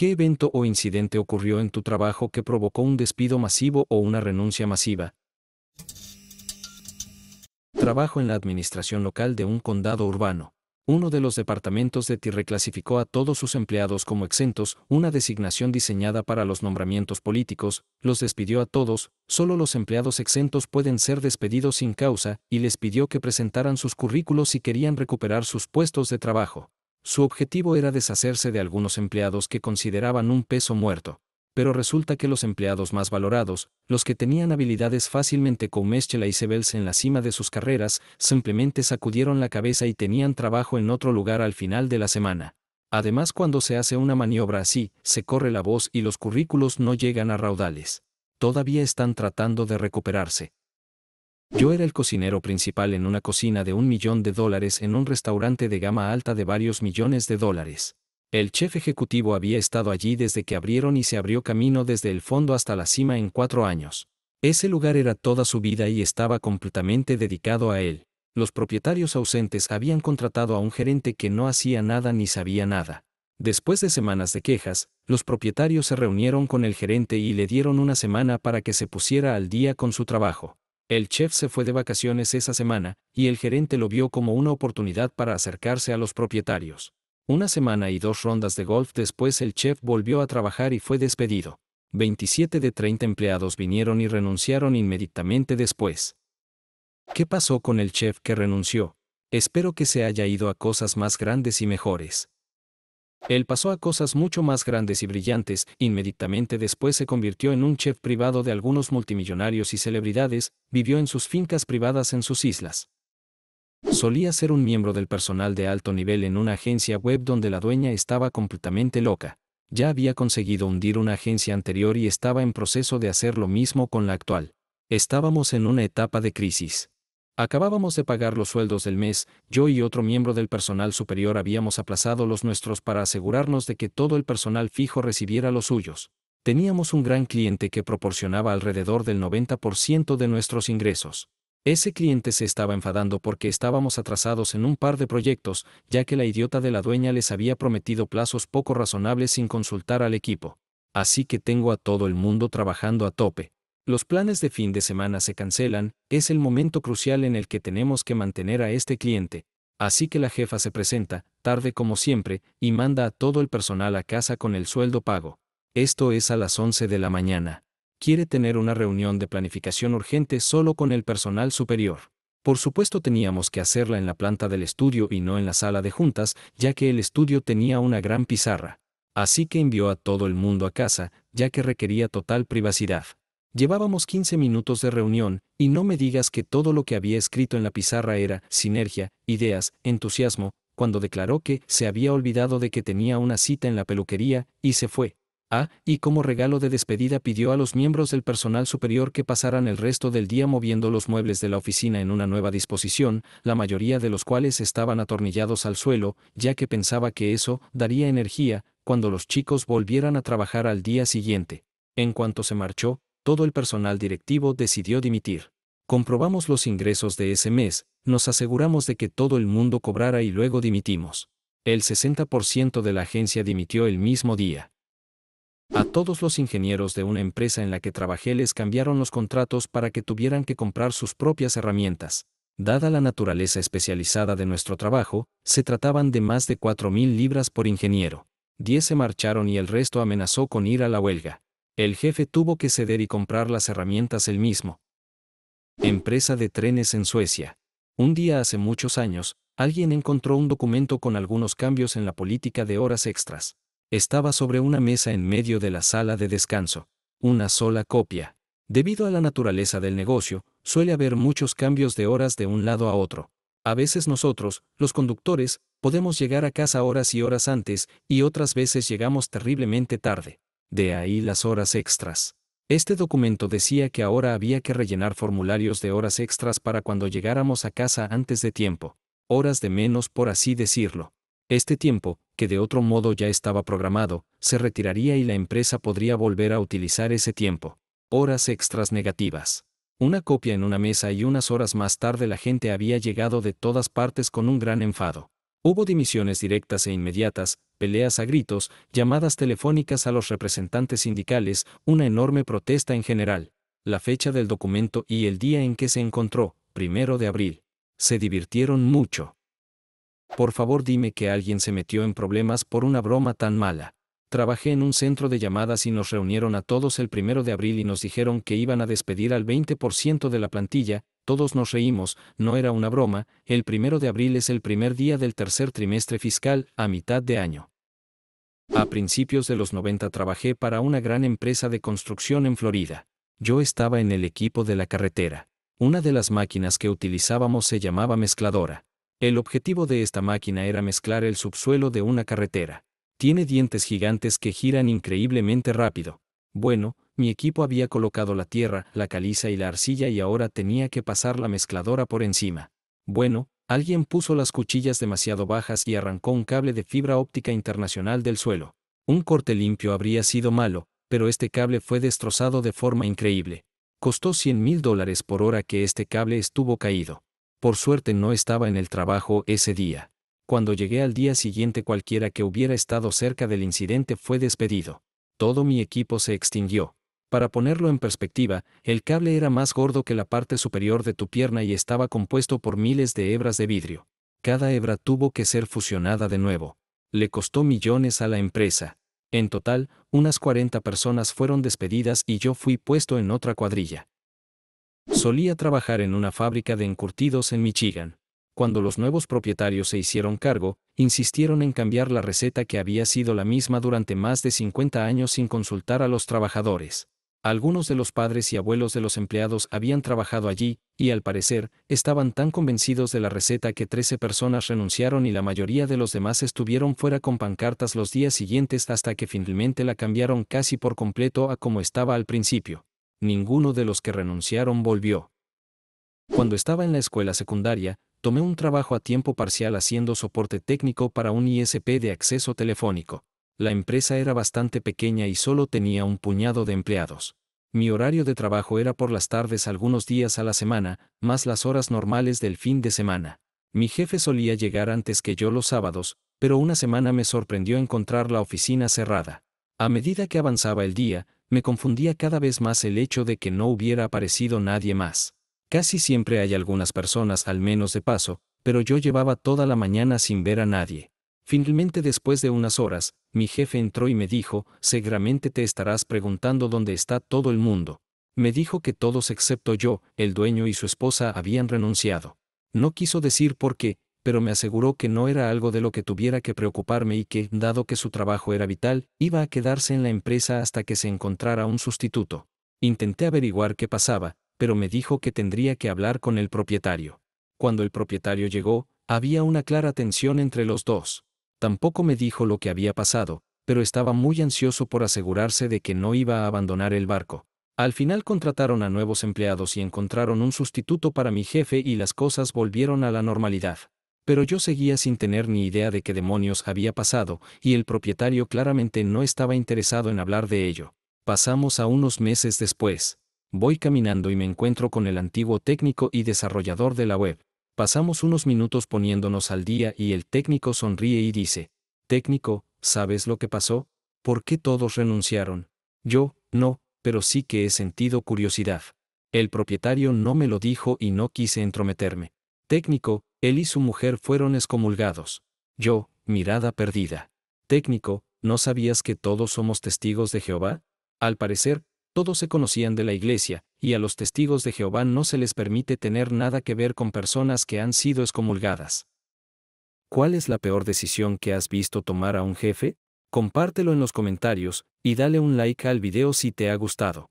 ¿Qué evento o incidente ocurrió en tu trabajo que provocó un despido masivo o una renuncia masiva? Trabajo en la administración local de un condado urbano. Uno de los departamentos de TI reclasificó a todos sus empleados como exentos, una designación diseñada para los nombramientos políticos, los despidió a todos, solo los empleados exentos pueden ser despedidos sin causa, y les pidió que presentaran sus currículos si querían recuperar sus puestos de trabajo. Su objetivo era deshacerse de algunos empleados que consideraban un peso muerto, pero resulta que los empleados más valorados, los que tenían habilidades fácilmente comestibles e y sebels en la cima de sus carreras, simplemente sacudieron la cabeza y tenían trabajo en otro lugar al final de la semana. Además, cuando se hace una maniobra así, se corre la voz y los currículos no llegan a raudales. Todavía están tratando de recuperarse. Yo era el cocinero principal en una cocina de un millón de dólares en un restaurante de gama alta de varios millones de dólares. El chef ejecutivo había estado allí desde que abrieron y se abrió camino desde el fondo hasta la cima en cuatro años. Ese lugar era toda su vida y estaba completamente dedicado a él. Los propietarios ausentes habían contratado a un gerente que no hacía nada ni sabía nada. Después de semanas de quejas, los propietarios se reunieron con el gerente y le dieron una semana para que se pusiera al día con su trabajo. El chef se fue de vacaciones esa semana, y el gerente lo vio como una oportunidad para acercarse a los propietarios. Una semana y dos rondas de golf después el chef volvió a trabajar y fue despedido. 27 de 30 empleados vinieron y renunciaron inmediatamente después. ¿Qué pasó con el chef que renunció? Espero que se haya ido a cosas más grandes y mejores. Él pasó a cosas mucho más grandes y brillantes, inmediatamente después se convirtió en un chef privado de algunos multimillonarios y celebridades, vivió en sus fincas privadas en sus islas. Solía ser un miembro del personal de alto nivel en una agencia web donde la dueña estaba completamente loca. Ya había conseguido hundir una agencia anterior y estaba en proceso de hacer lo mismo con la actual. Estábamos en una etapa de crisis. Acabábamos de pagar los sueldos del mes, yo y otro miembro del personal superior habíamos aplazado los nuestros para asegurarnos de que todo el personal fijo recibiera los suyos. Teníamos un gran cliente que proporcionaba alrededor del 90% de nuestros ingresos. Ese cliente se estaba enfadando porque estábamos atrasados en un par de proyectos, ya que la idiota de la dueña les había prometido plazos poco razonables sin consultar al equipo. Así que tengo a todo el mundo trabajando a tope. Los planes de fin de semana se cancelan, es el momento crucial en el que tenemos que mantener a este cliente. Así que la jefa se presenta, tarde como siempre, y manda a todo el personal a casa con el sueldo pago. Esto es a las 11 de la mañana. Quiere tener una reunión de planificación urgente solo con el personal superior. Por supuesto teníamos que hacerla en la planta del estudio y no en la sala de juntas, ya que el estudio tenía una gran pizarra. Así que envió a todo el mundo a casa, ya que requería total privacidad. Llevábamos 15 minutos de reunión, y no me digas que todo lo que había escrito en la pizarra era sinergia, ideas, entusiasmo, cuando declaró que se había olvidado de que tenía una cita en la peluquería, y se fue. Ah, y como regalo de despedida pidió a los miembros del personal superior que pasaran el resto del día moviendo los muebles de la oficina en una nueva disposición, la mayoría de los cuales estaban atornillados al suelo, ya que pensaba que eso daría energía cuando los chicos volvieran a trabajar al día siguiente. En cuanto se marchó, todo el personal directivo decidió dimitir. Comprobamos los ingresos de ese mes, nos aseguramos de que todo el mundo cobrara y luego dimitimos. El 60% de la agencia dimitió el mismo día. A todos los ingenieros de una empresa en la que trabajé les cambiaron los contratos para que tuvieran que comprar sus propias herramientas. Dada la naturaleza especializada de nuestro trabajo, se trataban de más de 4.000 libras por ingeniero. Diez se marcharon y el resto amenazó con ir a la huelga. El jefe tuvo que ceder y comprar las herramientas él mismo. Empresa de trenes en Suecia. Un día hace muchos años, alguien encontró un documento con algunos cambios en la política de horas extras. Estaba sobre una mesa en medio de la sala de descanso. Una sola copia. Debido a la naturaleza del negocio, suele haber muchos cambios de horas de un lado a otro. A veces nosotros, los conductores, podemos llegar a casa horas y horas antes y otras veces llegamos terriblemente tarde de ahí las horas extras. Este documento decía que ahora había que rellenar formularios de horas extras para cuando llegáramos a casa antes de tiempo, horas de menos por así decirlo. Este tiempo, que de otro modo ya estaba programado, se retiraría y la empresa podría volver a utilizar ese tiempo. Horas extras negativas. Una copia en una mesa y unas horas más tarde la gente había llegado de todas partes con un gran enfado. Hubo dimisiones directas e inmediatas, peleas a gritos, llamadas telefónicas a los representantes sindicales, una enorme protesta en general. La fecha del documento y el día en que se encontró, primero de abril. Se divirtieron mucho. Por favor dime que alguien se metió en problemas por una broma tan mala. Trabajé en un centro de llamadas y nos reunieron a todos el primero de abril y nos dijeron que iban a despedir al 20% de la plantilla, todos nos reímos, no era una broma, el primero de abril es el primer día del tercer trimestre fiscal, a mitad de año. A principios de los 90 trabajé para una gran empresa de construcción en Florida. Yo estaba en el equipo de la carretera. Una de las máquinas que utilizábamos se llamaba mezcladora. El objetivo de esta máquina era mezclar el subsuelo de una carretera. Tiene dientes gigantes que giran increíblemente rápido. Bueno, mi equipo había colocado la tierra, la caliza y la arcilla y ahora tenía que pasar la mezcladora por encima. Bueno, Alguien puso las cuchillas demasiado bajas y arrancó un cable de fibra óptica internacional del suelo. Un corte limpio habría sido malo, pero este cable fue destrozado de forma increíble. Costó 100 mil dólares por hora que este cable estuvo caído. Por suerte no estaba en el trabajo ese día. Cuando llegué al día siguiente cualquiera que hubiera estado cerca del incidente fue despedido. Todo mi equipo se extinguió. Para ponerlo en perspectiva, el cable era más gordo que la parte superior de tu pierna y estaba compuesto por miles de hebras de vidrio. Cada hebra tuvo que ser fusionada de nuevo. Le costó millones a la empresa. En total, unas 40 personas fueron despedidas y yo fui puesto en otra cuadrilla. Solía trabajar en una fábrica de encurtidos en Michigan. Cuando los nuevos propietarios se hicieron cargo, insistieron en cambiar la receta que había sido la misma durante más de 50 años sin consultar a los trabajadores. Algunos de los padres y abuelos de los empleados habían trabajado allí, y al parecer, estaban tan convencidos de la receta que 13 personas renunciaron y la mayoría de los demás estuvieron fuera con pancartas los días siguientes hasta que finalmente la cambiaron casi por completo a como estaba al principio. Ninguno de los que renunciaron volvió. Cuando estaba en la escuela secundaria, tomé un trabajo a tiempo parcial haciendo soporte técnico para un ISP de acceso telefónico. La empresa era bastante pequeña y solo tenía un puñado de empleados. Mi horario de trabajo era por las tardes algunos días a la semana, más las horas normales del fin de semana. Mi jefe solía llegar antes que yo los sábados, pero una semana me sorprendió encontrar la oficina cerrada. A medida que avanzaba el día, me confundía cada vez más el hecho de que no hubiera aparecido nadie más. Casi siempre hay algunas personas al menos de paso, pero yo llevaba toda la mañana sin ver a nadie. Finalmente después de unas horas, mi jefe entró y me dijo, seguramente te estarás preguntando dónde está todo el mundo. Me dijo que todos excepto yo, el dueño y su esposa habían renunciado. No quiso decir por qué, pero me aseguró que no era algo de lo que tuviera que preocuparme y que, dado que su trabajo era vital, iba a quedarse en la empresa hasta que se encontrara un sustituto. Intenté averiguar qué pasaba, pero me dijo que tendría que hablar con el propietario. Cuando el propietario llegó, había una clara tensión entre los dos. Tampoco me dijo lo que había pasado, pero estaba muy ansioso por asegurarse de que no iba a abandonar el barco. Al final contrataron a nuevos empleados y encontraron un sustituto para mi jefe y las cosas volvieron a la normalidad. Pero yo seguía sin tener ni idea de qué demonios había pasado, y el propietario claramente no estaba interesado en hablar de ello. Pasamos a unos meses después. Voy caminando y me encuentro con el antiguo técnico y desarrollador de la web, Pasamos unos minutos poniéndonos al día y el técnico sonríe y dice, técnico, ¿sabes lo que pasó? ¿Por qué todos renunciaron? Yo, no, pero sí que he sentido curiosidad. El propietario no me lo dijo y no quise entrometerme. Técnico, él y su mujer fueron excomulgados. Yo, mirada perdida. Técnico, ¿no sabías que todos somos testigos de Jehová? Al parecer, todos se conocían de la iglesia, y a los testigos de Jehová no se les permite tener nada que ver con personas que han sido excomulgadas. ¿Cuál es la peor decisión que has visto tomar a un jefe? Compártelo en los comentarios y dale un like al video si te ha gustado.